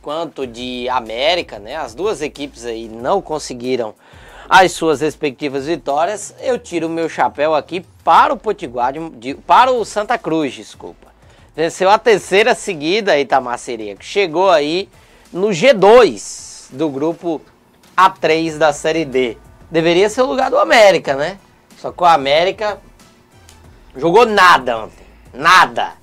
quanto de América, né? As duas equipes aí não conseguiram as suas respectivas vitórias. Eu tiro o meu chapéu aqui para o Potiguar, de, para o Santa Cruz, desculpa. Venceu a terceira seguida Itamar Sereco. Chegou aí no G2 do grupo A3 da Série D. Deveria ser o lugar do América, né? Só que o América jogou nada ontem. Nada.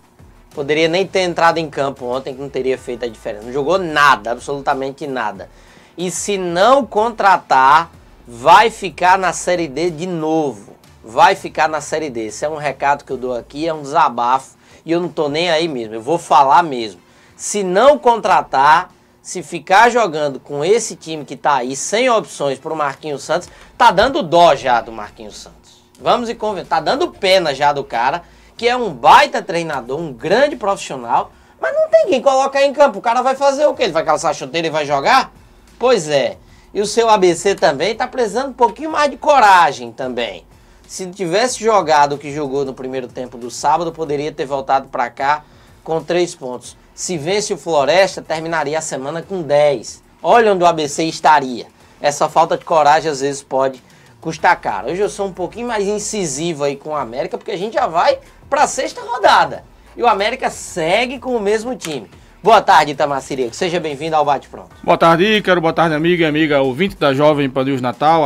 Poderia nem ter entrado em campo ontem, que não teria feito a diferença. Não jogou nada, absolutamente nada. E se não contratar, vai ficar na Série D de novo. Vai ficar na Série D. Esse é um recado que eu dou aqui, é um desabafo. E eu não tô nem aí mesmo, eu vou falar mesmo. Se não contratar, se ficar jogando com esse time que tá aí, sem opções pro Marquinhos Santos, tá dando dó já do Marquinhos Santos. Vamos e convencer. Tá dando pena já do cara que é um baita treinador, um grande profissional, mas não tem quem colocar em campo. O cara vai fazer o quê? Ele vai calçar a chuteira e vai jogar? Pois é. E o seu ABC também está precisando um pouquinho mais de coragem também. Se tivesse jogado o que jogou no primeiro tempo do sábado, poderia ter voltado para cá com três pontos. Se vence o Floresta, terminaria a semana com 10. Olha onde o ABC estaria. Essa falta de coragem às vezes pode custar caro. Hoje eu sou um pouquinho mais incisivo aí com a América, porque a gente já vai para a sexta rodada. E o América segue com o mesmo time. Boa tarde, Itamar Cirego. Seja bem-vindo ao Bate Pronto. Boa tarde, Quero Boa tarde, amiga e amiga ouvinte da Jovem Pan News Natal.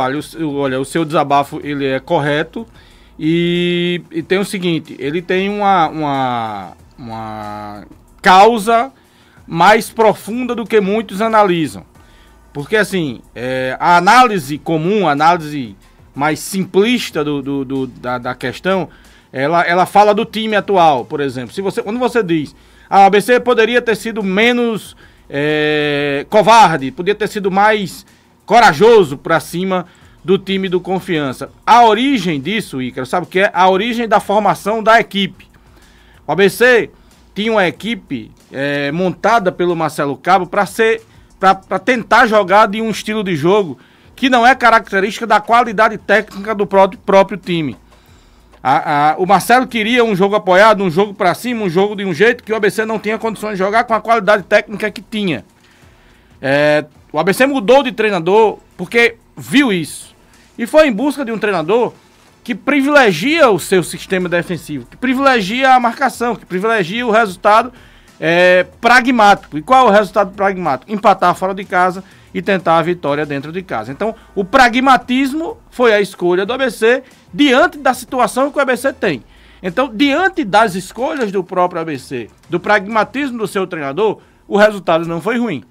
Olha, o seu desabafo ele é correto e, e tem o seguinte, ele tem uma, uma, uma causa mais profunda do que muitos analisam. Porque, assim, é, a análise comum, a análise mais simplista do, do, do da, da questão ela, ela fala do time atual, por exemplo. Se você, quando você diz, a ABC poderia ter sido menos é, covarde, podia ter sido mais corajoso para cima do time do Confiança. A origem disso, Icaro sabe o que é? A origem da formação da equipe. O ABC tinha uma equipe é, montada pelo Marcelo Cabo para ser para tentar jogar de um estilo de jogo que não é característica da qualidade técnica do próprio, próprio time. A, a, o Marcelo queria um jogo apoiado, um jogo para cima, um jogo de um jeito que o ABC não tinha condições de jogar com a qualidade técnica que tinha. É, o ABC mudou de treinador porque viu isso. E foi em busca de um treinador que privilegia o seu sistema defensivo, que privilegia a marcação, que privilegia o resultado é, pragmático. E qual é o resultado pragmático? Empatar fora de casa e tentar a vitória dentro de casa. Então, o pragmatismo foi a escolha do ABC diante da situação que o ABC tem. Então, diante das escolhas do próprio ABC, do pragmatismo do seu treinador, o resultado não foi ruim.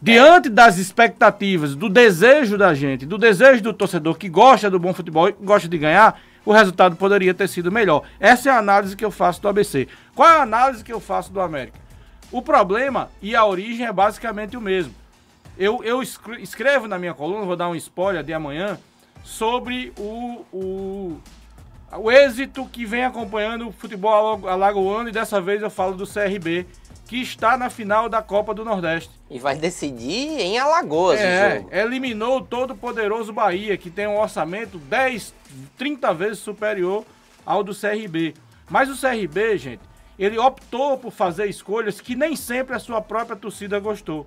Diante das expectativas, do desejo da gente, do desejo do torcedor que gosta do bom futebol e gosta de ganhar, o resultado poderia ter sido melhor. Essa é a análise que eu faço do ABC. Qual é a análise que eu faço do América? O problema e a origem é basicamente o mesmo. Eu, eu escrevo na minha coluna, vou dar um spoiler de amanhã, sobre o, o, o êxito que vem acompanhando o futebol alagoano e dessa vez eu falo do CRB, que está na final da Copa do Nordeste. E vai decidir em Alagoas é, jogo. Eliminou o todo poderoso Bahia, que tem um orçamento 10, 30 vezes superior ao do CRB. Mas o CRB, gente, ele optou por fazer escolhas que nem sempre a sua própria torcida gostou.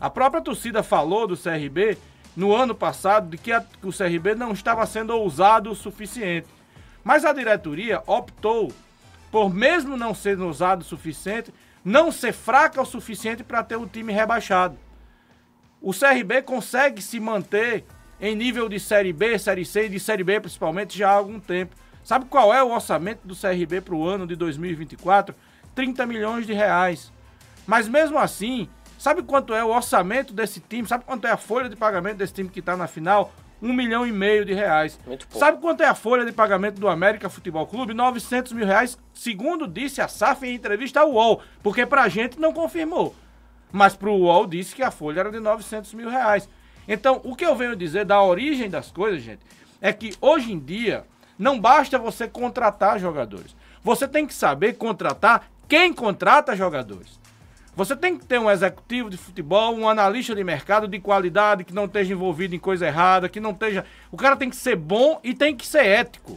A própria torcida falou do CRB no ano passado de que a, o CRB não estava sendo ousado o suficiente. Mas a diretoria optou por, mesmo não sendo ousado o suficiente, não ser fraca o suficiente para ter o time rebaixado. O CRB consegue se manter em nível de Série B, Série C e de Série B principalmente já há algum tempo. Sabe qual é o orçamento do CRB para o ano de 2024? 30 milhões de reais. Mas mesmo assim, Sabe quanto é o orçamento desse time? Sabe quanto é a folha de pagamento desse time que está na final? Um milhão e meio de reais. Sabe quanto é a folha de pagamento do América Futebol Clube? 900 mil reais, segundo disse a SAF em entrevista ao UOL, porque pra gente não confirmou. Mas pro UOL disse que a folha era de 900 mil reais. Então, o que eu venho dizer da origem das coisas, gente, é que hoje em dia não basta você contratar jogadores. Você tem que saber contratar quem contrata jogadores. Você tem que ter um executivo de futebol, um analista de mercado de qualidade, que não esteja envolvido em coisa errada, que não esteja. O cara tem que ser bom e tem que ser ético.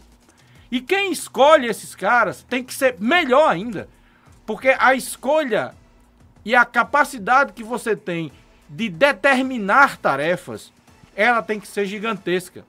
E quem escolhe esses caras tem que ser melhor ainda. Porque a escolha e a capacidade que você tem de determinar tarefas, ela tem que ser gigantesca.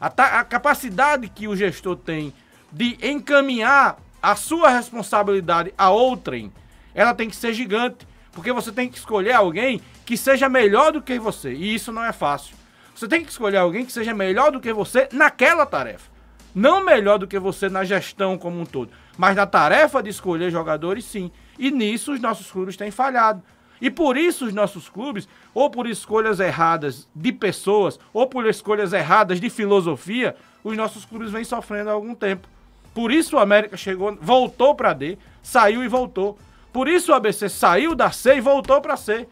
A, a capacidade que o gestor tem de encaminhar a sua responsabilidade a outrem, ela tem que ser gigante. Porque você tem que escolher alguém que seja melhor do que você. E isso não é fácil. Você tem que escolher alguém que seja melhor do que você naquela tarefa. Não melhor do que você na gestão como um todo. Mas na tarefa de escolher jogadores, sim. E nisso os nossos clubes têm falhado. E por isso os nossos clubes, ou por escolhas erradas de pessoas, ou por escolhas erradas de filosofia, os nossos clubes vêm sofrendo há algum tempo. Por isso o América chegou, voltou para D, saiu e voltou. Por isso o ABC saiu da C e voltou para C.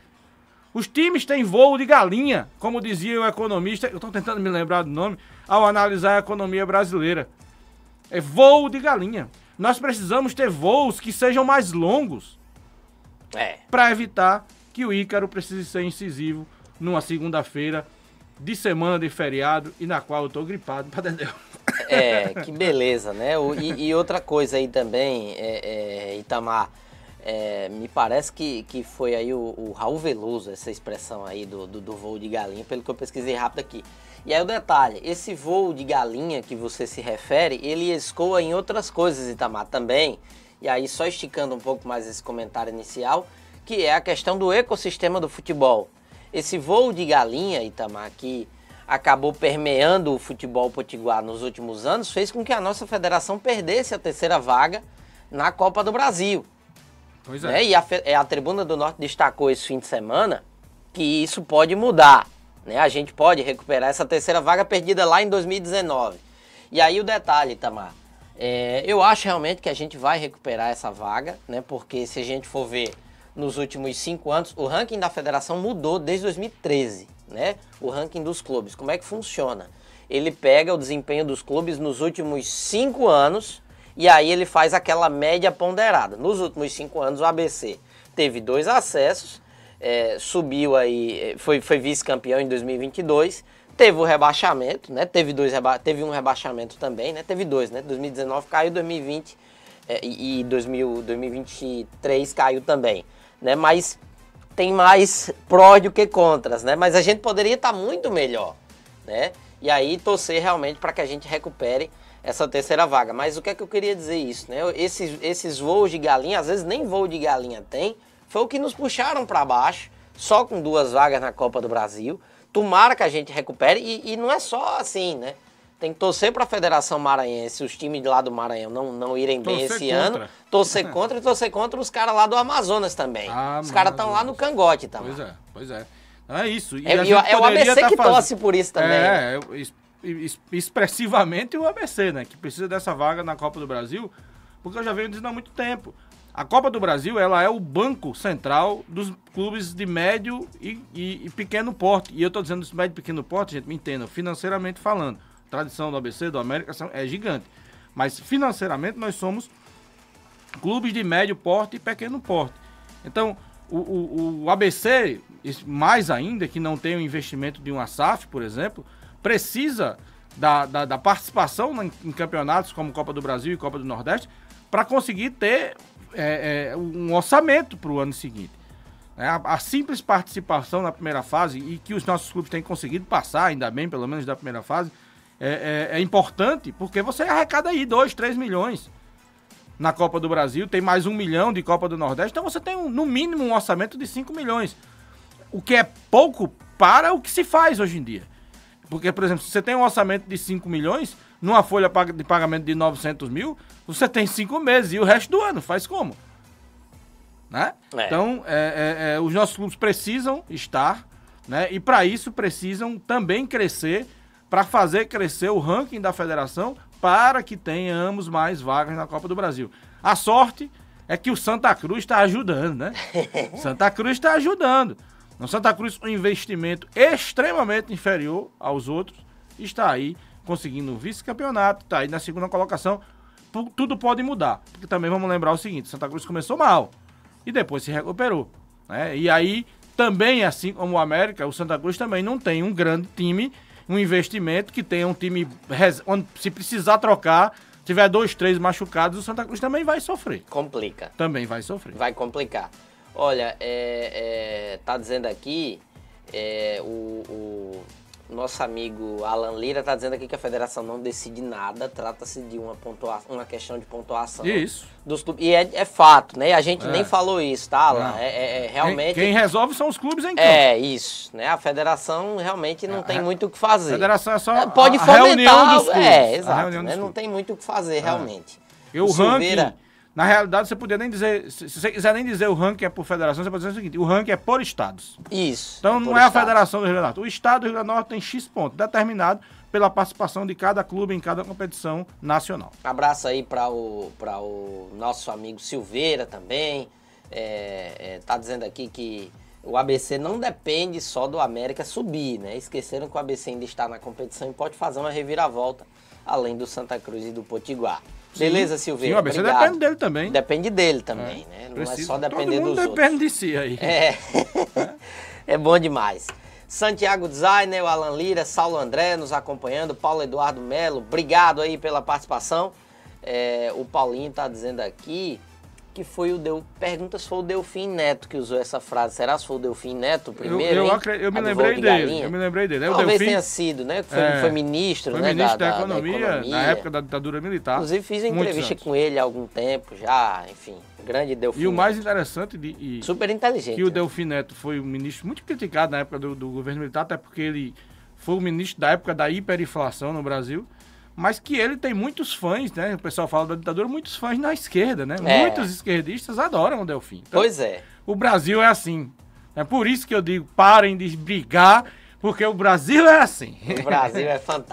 Os times têm voo de galinha, como dizia o economista, eu estou tentando me lembrar do nome, ao analisar a economia brasileira. É voo de galinha. Nós precisamos ter voos que sejam mais longos. É. Para evitar que o Ícaro precise ser incisivo numa segunda-feira de semana de feriado e na qual eu estou gripado para É, que beleza, né? O, e, e, outra coisa aí também, é, é, Itamar, é, me parece que, que foi aí o, o Raul Veloso, essa expressão aí do, do, do, voo de galinha, pelo que eu pesquisei rápido aqui. E aí o detalhe, esse voo de galinha que você se refere, ele escoa em outras coisas, Itamar, também. E aí, só esticando um pouco mais esse comentário inicial, que é a questão do ecossistema do futebol. Esse voo de galinha, Itamar, que acabou permeando o futebol potiguar nos últimos anos, fez com que a nossa federação perdesse a terceira vaga na Copa do Brasil. Pois é. Né? E a, é, a Tribuna do Norte destacou esse fim de semana que isso pode mudar. Né? A gente pode recuperar essa terceira vaga perdida lá em 2019. E aí o detalhe, Tamar. É, eu acho realmente que a gente vai recuperar essa vaga, né? Porque se a gente for ver nos últimos cinco anos, o ranking da federação mudou desde 2013, né? O ranking dos clubes. Como é que funciona? Ele pega o desempenho dos clubes nos últimos cinco anos e aí ele faz aquela média ponderada. Nos últimos cinco anos, o ABC teve dois acessos, é, subiu aí, é, foi, foi vice-campeão em 2022, teve o rebaixamento, né? Teve, dois reba teve um rebaixamento também, né? Teve dois, né? 2019 caiu, 2020 é, e 2000, 2023 caiu também, né? Mas tem mais prós do que contras, né? Mas a gente poderia estar tá muito melhor, né? E aí torcer realmente para que a gente recupere essa terceira vaga. Mas o que é que eu queria dizer isso, né? Esses, esses voos de galinha, às vezes nem voo de galinha tem, foi o que nos puxaram para baixo, só com duas vagas na Copa do Brasil. Tomara que a gente recupere e, e não é só assim, né? Tem que torcer para a Federação Maranhense, os times lá do Maranhão não, não irem torcer bem esse contra. ano. Torcer contra e torcer contra os caras lá do Amazonas também. Ah, os caras estão lá no cangote também. Pois é, pois é. É isso. E é, a gente é, é o ABC tá que faz... torce por isso também. É, é, expressivamente o ABC, né? Que precisa dessa vaga na Copa do Brasil, porque eu já venho dizendo há muito tempo. A Copa do Brasil ela é o banco central dos clubes de médio e, e, e pequeno porte. E eu estou dizendo isso médio e pequeno porte, gente, me entenda, financeiramente falando. A tradição do ABC, do América, é gigante. Mas financeiramente nós somos clubes de médio porte e pequeno porte. Então, o, o, o ABC, mais ainda, que não tem o investimento de uma SAF, por exemplo, precisa da, da, da participação em, em, campeonatos como Copa do Brasil e Copa do Nordeste para conseguir ter é, é, um orçamento para o ano seguinte. É, a, a, simples participação na primeira fase e que os nossos clubes têm conseguido passar, ainda bem, pelo menos da primeira fase, é, é, é importante porque você arrecada aí 2, 3 milhões na Copa do Brasil, tem mais um milhão de Copa do Nordeste, então você tem um, no mínimo um orçamento de 5 milhões, o que é pouco para o que se faz hoje em dia. Porque, por exemplo, se você tem um orçamento de 5 milhões, numa folha de pagamento de 900 mil, você tem 5 meses e o resto do ano. Faz como? Né? É. Então, é, é, é os nossos clubes precisam estar, né? e para isso precisam também crescer, para fazer crescer o ranking da federação, para que tenhamos mais vagas na Copa do Brasil. A sorte é que o Santa Cruz está ajudando, né? Santa Cruz está ajudando. No então, Santa Cruz, um investimento extremamente inferior aos outros está aí conseguindo vice-campeonato, está aí na segunda colocação. Tudo pode mudar. Porque também vamos lembrar o seguinte: Santa Cruz começou mal e depois se recuperou. Né? E aí, também, assim como o América, o Santa Cruz também não tem um grande time, um investimento que tenha um time. Onde, se precisar trocar, tiver dois, três machucados, o Santa Cruz também vai sofrer. Complica. Também vai sofrer. Vai complicar. Olha, é, é tá dizendo aqui, é, o, o, nosso amigo Alan Lira tá dizendo aqui que a federação não decide nada, trata-se de uma, pontuação, uma questão de pontuação. Isso. Dos clubes. E é, é fato, né? A gente é. nem falou isso, tá, Alan? É, é, é, realmente. Quem, quem, resolve são os clubes então É, isso. Né? A federação realmente não tem muito o que fazer. A federação é só. pode a fomentar. Reunião dos clubes. É, exato. Né? Não tem muito o que fazer, realmente. E o, o ranking. Silveira, na realidade, você podia nem dizer. Se você quiser nem dizer o ranking é por federação, você pode dizer o seguinte: o ranking é por estados. Isso. Então é não é a federação do Rio Grande do Norte. O estado do Rio Grande do Norte tem X pontos, determinado pela participação de cada clube em cada competição nacional. Abraço aí para o, o nosso amigo Silveira também. É, é, tá dizendo aqui que o ABC não depende só do América subir, né? Esqueceram que o ABC ainda está na competição e pode fazer uma reviravolta, além do Santa Cruz e do Potiguar. Beleza, Silveira? Sim, obrigado. depende dele também. Depende dele também, é, né? Não é só depender todo mundo dos depende outros. de si aí. É. é bom demais. Santiago Designer, o Alan Lira, Saulo André nos acompanhando, Paulo Eduardo Melo, obrigado aí pela participação. É, o Paulinho está dizendo aqui que foi o deu Pergunta se foi o Delfim Neto que usou essa frase. Será se foi o Delfim Neto primeiro? Eu, eu, acre... eu me lembrei de dele. Eu me lembrei dele. É Talvez Delphine... tenha sido, né? Foi, é... foi ministro, foi né? Ministro da, da, da, economia, da, economia, na época da ditadura militar. Inclusive fiz entrevista com ele há algum tempo já, enfim. Grande Delfim. E o mais interessante de. E... Super inteligente. Que né? o Delfim Neto foi um ministro muito criticado na época do, do governo militar, até porque ele foi o ministro da época da hiperinflação no Brasil mas que ele tem muitos fãs, né? O pessoal fala da ditadura, muitos fãs na esquerda, né? É. Muitos esquerdistas adoram o Delfim. Então, pois é. O Brasil é assim. É por isso que eu digo, parem de brigar, porque o Brasil é assim. O Brasil é fantástico.